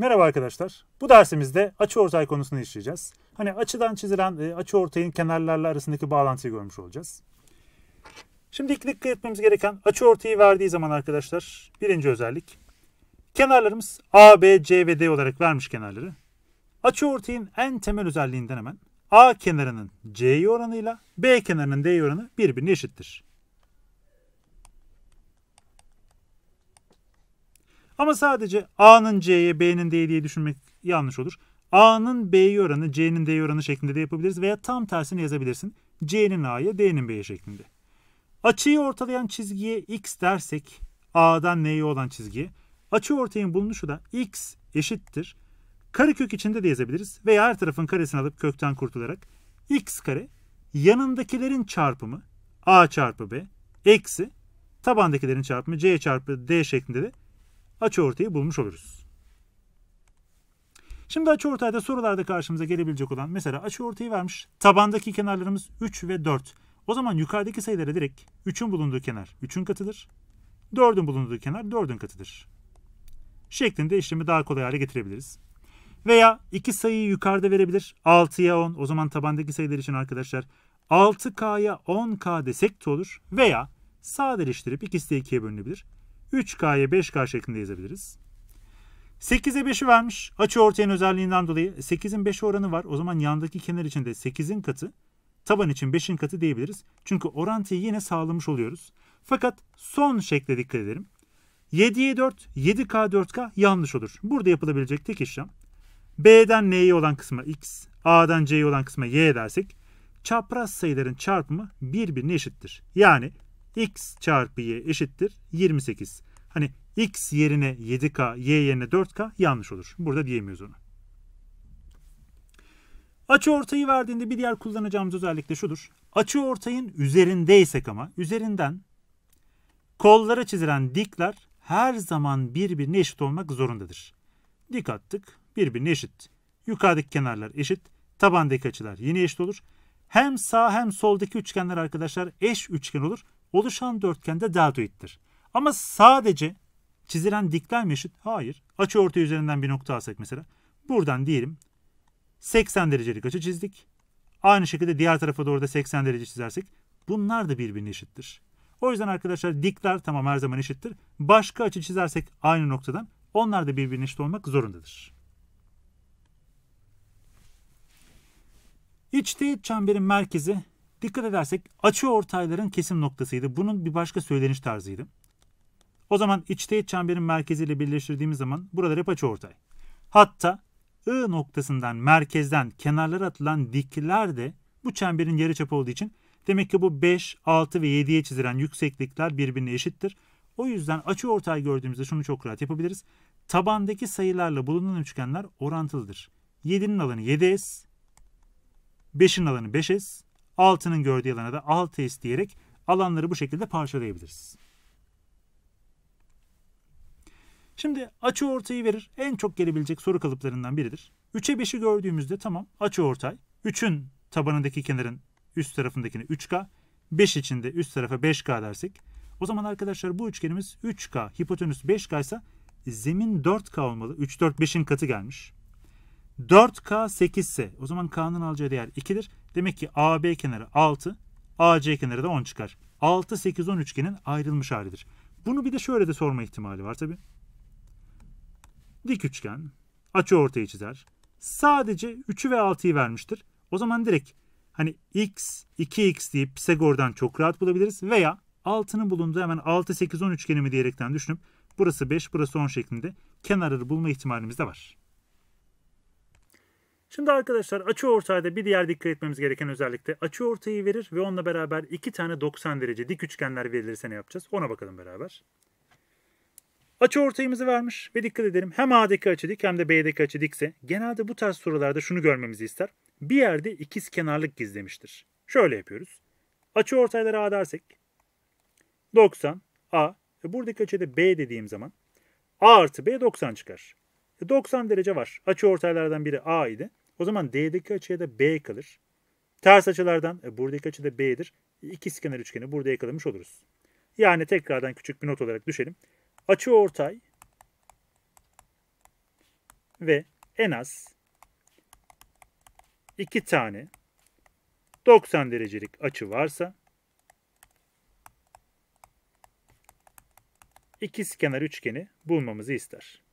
Merhaba arkadaşlar. Bu dersimizde açıortay konusunu işleyeceğiz. Hani açıdan çizilen e, açıortayın kenarlarla arasındaki bağlantıyı görmüş olacağız. Şimdi ilk dikkat etmemiz gereken açıortayı verdiği zaman arkadaşlar birinci özellik. Kenarlarımız A, B, C ve D olarak vermiş kenarları. Açıortayın en temel özelliğinden hemen A kenarının C'yi oranıyla B kenarının D'yi oranı birbirine eşittir. Ama sadece A'nın C'ye, B'nin D'ye diye düşünmek yanlış olur. A'nın B'ye oranı, C'nin D'ye oranı şeklinde de yapabiliriz veya tam tersini yazabilirsin. C'nin A'ya, D'nin B'ye şeklinde. Açıyı ortalayan çizgiye x dersek A'dan N'ye olan çizgiye açı ortayın bulunuşu da x eşittir. Karekök içinde de yazabiliriz veya her tarafın karesini alıp kökten kurtularak x kare yanındakilerin çarpımı a çarpı b eksi tabandakilerin çarpımı c çarpı d şeklinde de açıortayı bulmuş oluruz. Şimdi açıortayda sorularda karşımıza gelebilecek olan mesela açıortayı vermiş. Tabandaki kenarlarımız 3 ve 4. O zaman yukarıdaki sayılara direkt 3'ün bulunduğu kenar 3'ün katıdır. 4'ün bulunduğu kenar 4'ün katıdır. Şeklinde işlemi daha kolay hale getirebiliriz. Veya iki sayıyı yukarıda verebilir. 6'ya 10. O zaman tabandaki sayılar için arkadaşlar 6K'ya 10K desek de olur. Veya sadeleştirip ikisi de 2'ye bölünebilir. 3K'ya 5K şeklinde yazabiliriz. 8'e 5'i vermiş. Açı ortayın özelliğinden dolayı 8'in 5 oranı var. O zaman yandaki kenar için de 8'in katı, taban için 5'in katı diyebiliriz. Çünkü orantıyı yine sağlamış oluyoruz. Fakat son şekle dikkat edelim. 7'ye 4, 7K 4K yanlış olur. Burada yapılabilecek tek işlem B'den N'ye olan kısma X, A'dan C'ye olan kısma Y dersek çapraz sayıların çarpımı birbirine eşittir. Yani x çarpı y eşittir 28. Hani x yerine 7k, y yerine 4k yanlış olur. Burada diyemiyoruz onu. Açı ortayı verdiğinde bir diğer kullanacağımız özellik de şudur. Açı ortayın üzerindeysek ama üzerinden kollara çizilen dikler her zaman birbirine eşit olmak zorundadır. Dik attık birbirine eşit. Yukarıdaki kenarlar eşit. Tabandaki açılar yine eşit olur. Hem sağ hem soldaki üçgenler arkadaşlar eş üçgen olur oluşan dörtgende deltoidtir. Ama sadece çizilen dikler eşit? Hayır. Açı orta üzerinden bir nokta alsak mesela. Buradan diyelim 80 derecelik açı çizdik. Aynı şekilde diğer tarafa doğru da 80 derece çizersek bunlar da birbirine eşittir. O yüzden arkadaşlar dikler tamam her zaman eşittir. Başka açı çizersek aynı noktadan onlar da birbirine eşit olmak zorundadır. İç teğet çemberin merkezi Dikkat edersek açı ortayların kesim noktasıydı. Bunun bir başka söyleniş tarzıydı. O zaman içteğit çemberin merkeziyle birleştirdiğimiz zaman buralar hep açı ortay. Hatta I noktasından merkezden kenarlara atılan dikler de bu çemberin yarıçapı olduğu için demek ki bu 5, 6 ve 7'ye çizilen yükseklikler birbirine eşittir. O yüzden açı ortay gördüğümüzde şunu çok rahat yapabiliriz. Tabandaki sayılarla bulunan üçgenler orantılıdır. 7'nin alanı 7s, 5'in alanı 5s, Altının gördüğü alana da alt 6 diyerek alanları bu şekilde parçalayabiliriz. Şimdi açı ortayı verir. En çok gelebilecek soru kalıplarından biridir. 3'e 5'i gördüğümüzde tamam açı ortay. 3'ün tabanındaki kenarın üst tarafındakini 3K, 5 içinde üst tarafa 5K dersek o zaman arkadaşlar bu üçgenimiz 3K, hipotenüs 5K ise zemin 4K olmalı. 3, 4, 5'in katı gelmiş. 4K 8 ise o zaman K'nın alacağı değer 2'dir. Demek ki AB kenarı 6, AC kenarı da 10 çıkar. 6, 8, 10 üçgenin ayrılmış halidir. Bunu bir de şöyle de sorma ihtimali var tabi. Dik üçgen, açı ortayı çizer. Sadece 3'ü ve 6'yı vermiştir. O zaman direkt hani x, 2x diye Pisagor'dan çok rahat bulabiliriz. Veya 6'nın bulunduğu hemen 6, 8, 10 üçgeni mi diyerekten düşünüp burası 5, burası 10 şeklinde kenarları bulma ihtimalimiz de var. Şimdi arkadaşlar açı ortayda bir diğer dikkat etmemiz gereken özellik de açı ortayı verir ve onunla beraber iki tane 90 derece dik üçgenler verilirse ne yapacağız? Ona bakalım beraber. Açı ortayımızı vermiş ve dikkat edelim hem A'daki açı dik hem de B'deki açı dikse genelde bu tarz sorularda şunu görmemizi ister. Bir yerde ikiz kenarlık gizlemiştir. Şöyle yapıyoruz. Açı ortayları A dersek 90 A ve buradaki açıda B dediğim zaman A artı B 90 çıkar. 90 e derece var. Açı ortaylardan biri A idi. O zaman D'deki açıya da B kalır. Ters açılardan e, buradaki açı da B'dir. İkizkenar üçgeni burada yakalamış oluruz. Yani tekrardan küçük bir not olarak düşelim. Açı ortay ve en az iki tane 90 derecelik açı varsa ikizkenar üçgeni bulmamızı ister.